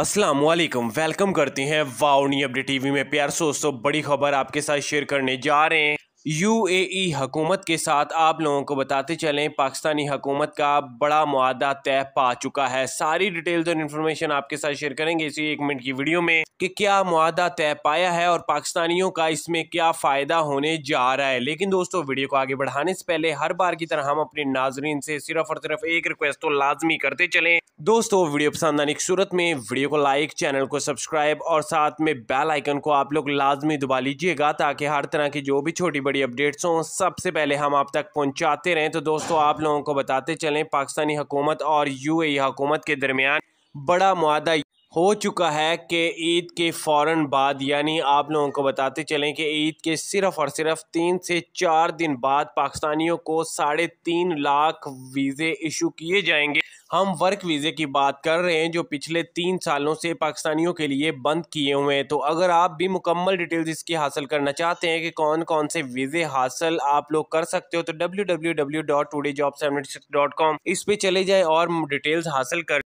अस्सलाम वालेकुम वेलकम करते हैं नी अपडेट टीवी में प्यार दोस्तों बड़ी खबर आपके साथ शेयर करने जा रहे हैं यूएई हुकूमत के साथ आप लोगों को बताते चलें पाकिस्तानी हुकूमत का बड़ा मुआदा तय पा चुका है सारी डिटेल्स और इन्फॉर्मेशन आपके साथ शेयर करेंगे इसी एक मिनट की वीडियो में कि क्या मुआदा तय पाया है और पाकिस्तानियों का इसमें क्या फ़ायदा होने जा रहा है लेकिन दोस्तों वीडियो को आगे बढ़ाने से पहले हर बार की तरह हम अपने नाजरीन से सिर्फ और सिर्फ एक रिक्वेस्ट तो लाजमी करते चलें दोस्तों वीडियो पसंद आने की सूरत में वीडियो को लाइक चैनल को सब्सक्राइब और साथ में बेल आइकन को आप लोग लाजमी दबा लीजिएगा ताकि हर तरह की जो भी छोटी बड़ी अपडेट्स हों सबसे पहले हम आप तक पहुंचाते रहें तो दोस्तों आप लोगों को बताते चलें पाकिस्तानी हुकूमत और ए हकूमत के दरमियान बड़ा मुआदा हो चुका है कि ईद के फ़ौर बाद यानी आप लोगों को बताते चलें कि ईद के सिर्फ़ और सिर्फ तीन से चार दिन बाद पाकिस्तानियों को साढ़े तीन लाख वीज़े इशू किए जाएंगे हम वर्क वीज़े की बात कर रहे हैं जो पिछले तीन सालों से पाकिस्तानियों के लिए बंद किए हुए हैं तो अगर आप भी मुकम्मल डिटेल्स इसकी हासिल करना चाहते हैं कि कौन कौन से वीज़े हासिल आप लोग कर सकते हो तो W W W dot job seven dot com इस पर चले जाए और डिटेल्स हासिल कर